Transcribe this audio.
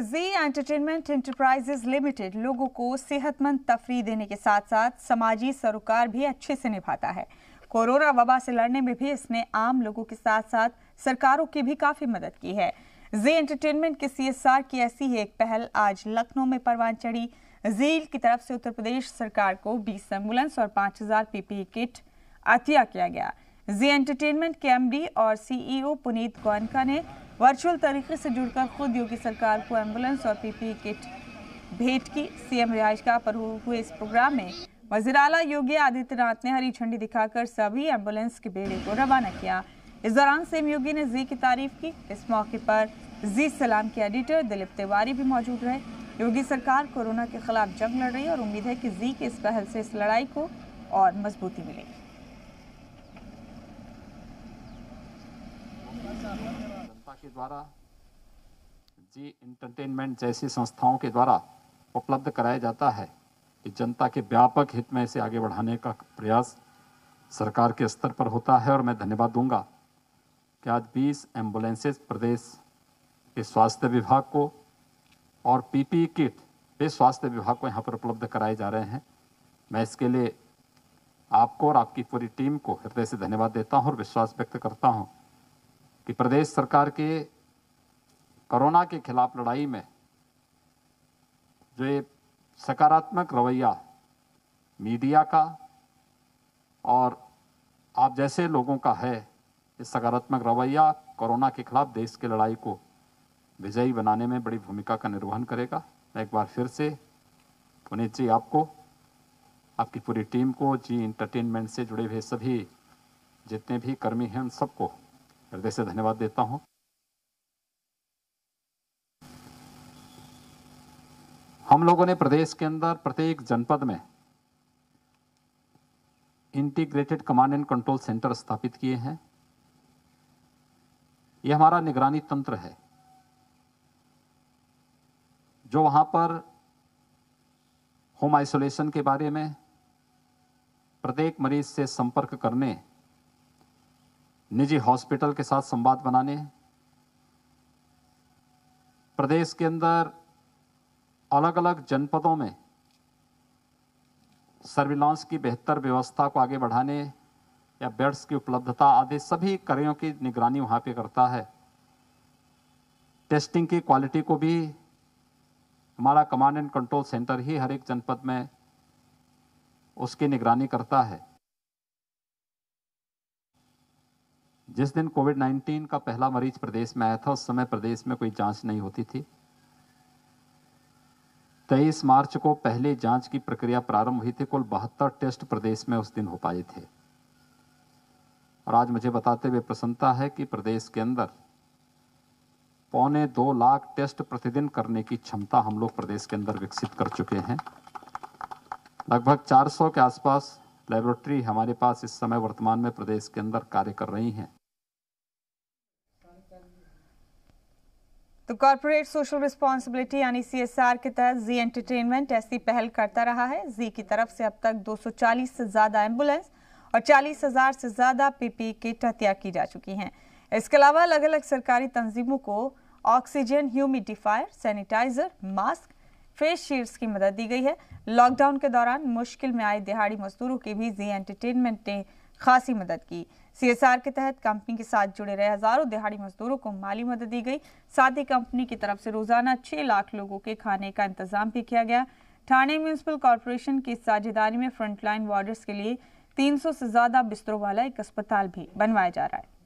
जी entertainment enterprises limited लोगों को सेहतमंद तफरी देने के साथ साथ समाजी सरोकार भी अच्छे से निभाता है कोरोना वबा से लड़ने में भी इसने आम लोगों के साथ साथ सरकारों की भी काफ़ी मदद की है जी एंटरटेनमेंट के सीएसआर की ऐसी ही एक पहल आज लखनऊ में परवान चढ़ी जील की तरफ से उत्तर प्रदेश सरकार को 20 एम्बुलेंस और 5000 पीपीई किट अतिया किया गया जी एंटरटेनमेंट के एमडी और सीईओ e पुनीत गोयनका ने वर्चुअल तरीके से जुड़कर खुद योगी सरकार को एम्बुलेंस और पीपी किट भेंट की सीएम रिहाइश का पर हुए इस प्रोग्राम में वजीराला योगी आदित्यनाथ ने हरी झंडी दिखाकर सभी एम्बुलेंस के बेड़े को रवाना किया इस दौरान सीएम योगी ने जी की तारीफ की इस मौके पर जी सलाम के एडिटर दिलीप तिवारी भी मौजूद रहे योगी सरकार कोरोना के खिलाफ जंग लड़ रही है और उम्मीद है कि जी के इस पहल से इस लड़ाई को और मजबूती मिलेगी संस्था के द्वारा जी इंटरटेनमेंट जैसी संस्थाओं के द्वारा उपलब्ध कराया जाता है कि जनता के व्यापक हित में इसे आगे बढ़ाने का प्रयास सरकार के स्तर पर होता है और मैं धन्यवाद दूंगा कि आज 20 एम्बुलेंसेज प्रदेश के स्वास्थ्य विभाग को और पीपी किट वे स्वास्थ्य विभाग को यहाँ पर उपलब्ध कराए जा रहे हैं मैं इसके लिए आपको और आपकी पूरी टीम को हृदय से धन्यवाद देता हूँ और विश्वास व्यक्त करता हूँ कि प्रदेश सरकार के कोरोना के खिलाफ लड़ाई में जो ये सकारात्मक रवैया मीडिया का और आप जैसे लोगों का है ये सकारात्मक रवैया कोरोना के खिलाफ देश की लड़ाई को विजयी बनाने में बड़ी भूमिका का निर्वहन करेगा मैं एक बार फिर से पुनीत जी आपको आपकी पूरी टीम को जी इंटरटेनमेंट से जुड़े हुए सभी जितने भी कर्मी हैं उन सबको हृदय से धन्यवाद देता हूँ हम लोगों ने प्रदेश के अंदर प्रत्येक जनपद में integrated command and control centre स्थापित किए हैं यह हमारा निगरानी तंत्र है जो वहाँ पर होम आइसोलेशन के बारे में प्रत्येक मरीज से संपर्क करने निजी हॉस्पिटल के साथ संवाद बनाने प्रदेश के अंदर अलग अलग जनपदों में सर्विलांस की बेहतर व्यवस्था को आगे बढ़ाने या बेड्स की उपलब्धता आदि सभी कार्यों की निगरानी वहाँ पे करता है टेस्टिंग की क्वालिटी को भी हमारा कमांड एंड कंट्रोल सेंटर ही हर एक जनपद में उसकी निगरानी करता है जिस दिन कोविड 19 का पहला मरीज प्रदेश में आया था उस समय प्रदेश में कोई जांच नहीं होती थी 23 मार्च को पहले जांच की प्रक्रिया प्रारंभ हुई थी कुल बहत्तर टेस्ट प्रदेश में उस दिन हो पाए थे और आज मुझे बताते हुए प्रसन्नता है कि प्रदेश के अंदर पौने दो लाख टेस्ट प्रतिदिन करने की क्षमता हम लोग प्रदेश के अंदर विकसित कर चुके हैं लगभग 400 के आसपास लेबोरेटरी हमारे पास इस समय वर्तमान में प्रदेश के अंदर कार्य कर रही हैं तो कॉरपोरेट सोशल रिस्पॉन्सिबिलिटी यानी आर के तहत जी एंटरटेनमेंट ऐसी पहल करता रहा है जी की तरफ से अब तक 240 से ज़्यादा एम्बुलेंस और 40,000 से ज़्यादा पीपी e किट हत्या की जा चुकी हैं इसके अलावा अलग अलग सरकारी तंजीमों को oxygen humidifier sanitiser mask face shields की मदद दी गई है लॉकडाउन के दौरान मुश्किल में आए दिहाड़ी मजदूरों की भी जी एंटरटेनमेंट ने खासी मदद की सीएसआर के तहत कंपनी के साथ जुड़े रहे हजारों दिहाड़ी मजदूरों को माली मदद दी गई साथ ही कंपनी की तरफ से रोजाना छह लाख लोगों के खाने का इंतजाम भी किया गया थाने म्यूनसिपल कॉरपोरेशन की साझेदारी में फ्रंटलाइन वार्डर्स के लिए 300 से ज्यादा बिस्तरों वाला एक अस्पताल भी बनवाया जा रहा है